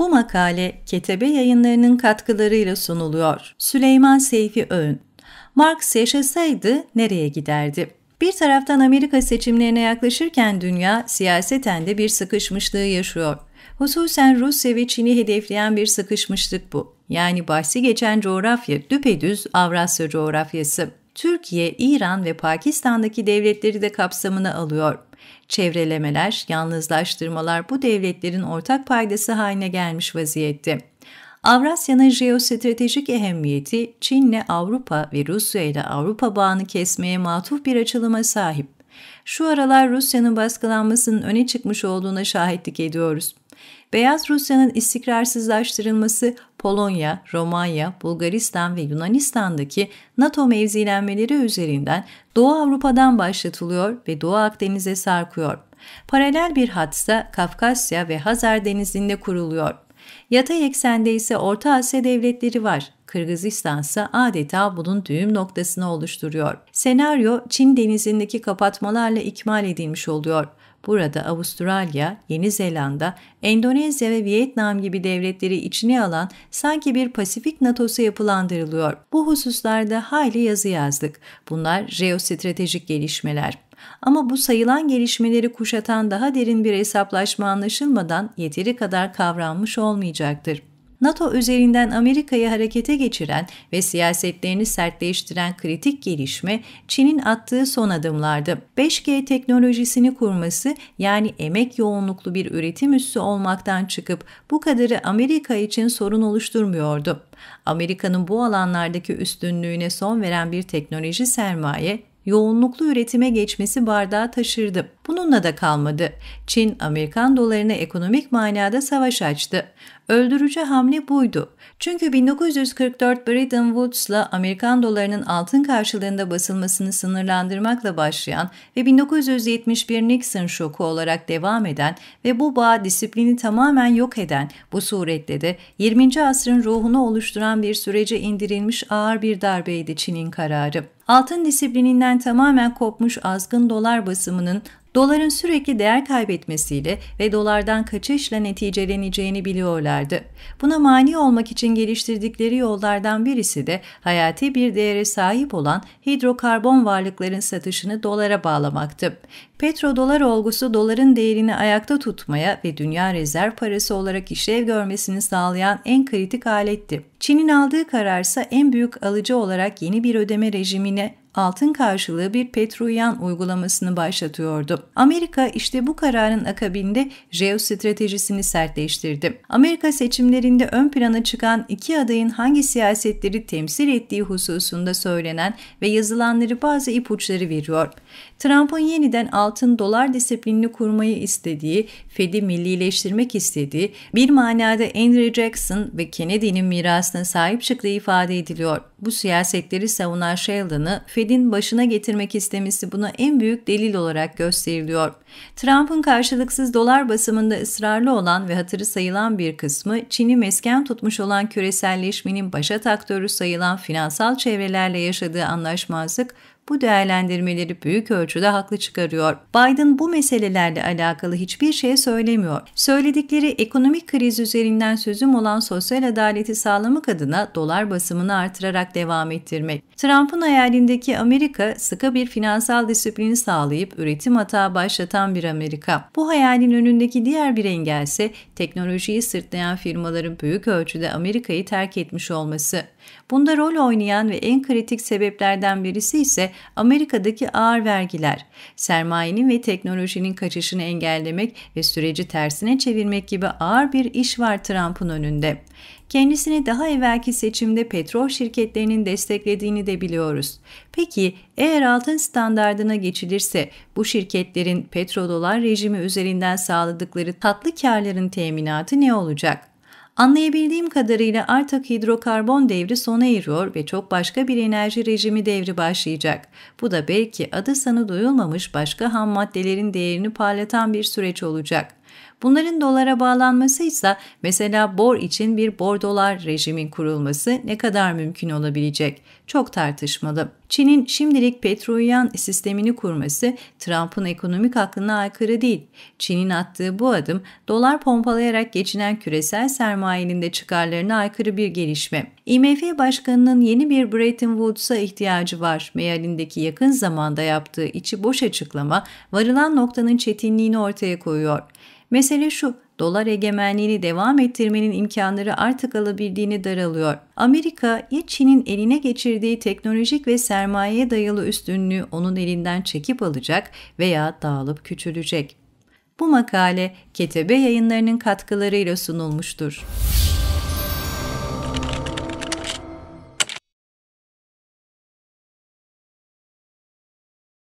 Bu makale Ketebe yayınlarının katkılarıyla sunuluyor. Süleyman Seyfi Öğün Marx yaşasaydı nereye giderdi? Bir taraftan Amerika seçimlerine yaklaşırken dünya siyaseten de bir sıkışmışlığı yaşıyor. Hususen Rusya ve Çin'i hedefleyen bir sıkışmışlık bu. Yani bahsi geçen coğrafya düpedüz Avrasya coğrafyası. Türkiye, İran ve Pakistan'daki devletleri de kapsamına alıyor. Çevrelemeler, yalnızlaştırmalar bu devletlerin ortak paydası haline gelmiş vaziyette. Avrasya'nın jeostratejik ehemmiyeti Çin'le Avrupa ve Rusya ile Avrupa bağını kesmeye matuf bir açılıma sahip. Şu aralar Rusya'nın baskılanmasının öne çıkmış olduğuna şahitlik ediyoruz. Beyaz Rusya'nın istikrarsızlaştırılması Polonya, Romanya, Bulgaristan ve Yunanistan'daki NATO mevzilenmeleri üzerinden Doğu Avrupa'dan başlatılıyor ve Doğu Akdeniz'e sarkıyor. Paralel bir hat ise Kafkasya ve Hazar Denizi'nde kuruluyor. Yatay eksende ise Orta Asya devletleri var. Kırgızistan ise adeta bunun düğüm noktasını oluşturuyor. Senaryo Çin denizindeki kapatmalarla ikmal edilmiş oluyor. Burada Avustralya, Yeni Zelanda, Endonezya ve Vietnam gibi devletleri içine alan sanki bir Pasifik NATO'su yapılandırılıyor. Bu hususlarda hayli yazı yazdık. Bunlar jeostratejik gelişmeler. Ama bu sayılan gelişmeleri kuşatan daha derin bir hesaplaşma anlaşılmadan yeteri kadar kavranmış olmayacaktır. NATO üzerinden Amerika'ya harekete geçiren ve siyasetlerini sertleştiren kritik gelişme Çin'in attığı son adımlardı. 5G teknolojisini kurması yani emek yoğunluklu bir üretim üssü olmaktan çıkıp bu kadarı Amerika için sorun oluşturmuyordu. Amerika'nın bu alanlardaki üstünlüğüne son veren bir teknoloji sermaye yoğunluklu üretime geçmesi bardağı taşırdı. Bununla da kalmadı. Çin, Amerikan dolarına ekonomik manada savaş açtı. Öldürücü hamle buydu. Çünkü 1944 Bretton Woods'la Amerikan dolarının altın karşılığında basılmasını sınırlandırmakla başlayan ve 1971 Nixon şoku olarak devam eden ve bu bağ disiplini tamamen yok eden bu suretle de 20. asrın ruhunu oluşturan bir sürece indirilmiş ağır bir darbeydi Çin'in kararı altın disiplininden tamamen kopmuş azgın dolar basımının Doların sürekli değer kaybetmesiyle ve dolardan kaçışla neticeleneceğini biliyorlardı. Buna mani olmak için geliştirdikleri yollardan birisi de hayati bir değere sahip olan hidrokarbon varlıkların satışını dolara bağlamaktı. Petrodolar olgusu doların değerini ayakta tutmaya ve dünya rezerv parası olarak işlev görmesini sağlayan en kritik aletti. Çin'in aldığı kararsa en büyük alıcı olarak yeni bir ödeme rejimine altın karşılığı bir Petruyan uygulamasını başlatıyordu. Amerika işte bu kararın akabinde jeostratejisini sertleştirdi. Amerika seçimlerinde ön plana çıkan iki adayın hangi siyasetleri temsil ettiği hususunda söylenen ve yazılanları bazı ipuçları veriyor. Trump'ın yeniden altın dolar disiplinini kurmayı istediği, Fed'i millileştirmek istediği, bir manada Andrew Jackson ve Kennedy'nin mirasına sahip çıktığı ifade ediliyor. Bu siyasetleri savunan Sheldon'ı Fed'in başına getirmek istemesi buna en büyük delil olarak gösteriliyor. Trump'ın karşılıksız dolar basımında ısrarlı olan ve hatırı sayılan bir kısmı Çin'i mesken tutmuş olan küreselleşmenin başa taktörü sayılan finansal çevrelerle yaşadığı anlaşmazlık bu değerlendirmeleri büyük ölçüde haklı çıkarıyor. Biden bu meselelerle alakalı hiçbir şey söylemiyor. Söyledikleri ekonomik kriz üzerinden sözüm olan sosyal adaleti sağlamak adına dolar basımını artırarak devam ettirmek. Trump'ın hayalindeki Amerika sıkı bir finansal disiplini sağlayıp üretim hata başlatan bir Amerika. Bu hayalin önündeki diğer bir engel ise teknolojiyi sırtlayan firmaların büyük ölçüde Amerika'yı terk etmiş olması. Bunda rol oynayan ve en kritik sebeplerden birisi ise Amerika'daki ağır vergiler. Sermayenin ve teknolojinin kaçışını engellemek ve süreci tersine çevirmek gibi ağır bir iş var Trump'ın önünde. Kendisini daha evvelki seçimde petrol şirketlerinin desteklediğini de biliyoruz. Peki eğer altın standardına geçilirse bu şirketlerin petrodolar rejimi üzerinden sağladıkları tatlı karların teminatı ne olacak? Anlayabildiğim kadarıyla artık hidrokarbon devri sona eriyor ve çok başka bir enerji rejimi devri başlayacak. Bu da belki adı sanı duyulmamış başka ham maddelerin değerini parlatan bir süreç olacak. Bunların dolara bağlanması ise mesela bor için bir bor dolar rejimin kurulması ne kadar mümkün olabilecek? Çok tartışmalı. Çin'in şimdilik Petroyan sistemini kurması Trump'ın ekonomik aklına aykırı değil. Çin'in attığı bu adım dolar pompalayarak geçinen küresel sermayenin de çıkarlarına aykırı bir gelişme. IMF Başkanı'nın yeni bir Bretton Woods'a ihtiyacı var mealindeki yakın zamanda yaptığı içi boş açıklama varılan noktanın çetinliğini ortaya koyuyor. Mesela Mesele şu, dolar egemenliğini devam ettirmenin imkanları artık alabildiğini daralıyor. Amerika ya Çin'in eline geçirdiği teknolojik ve sermayeye dayalı üstünlüğü onun elinden çekip alacak veya dağılıp küçülecek. Bu makale Ketebe yayınlarının katkılarıyla sunulmuştur.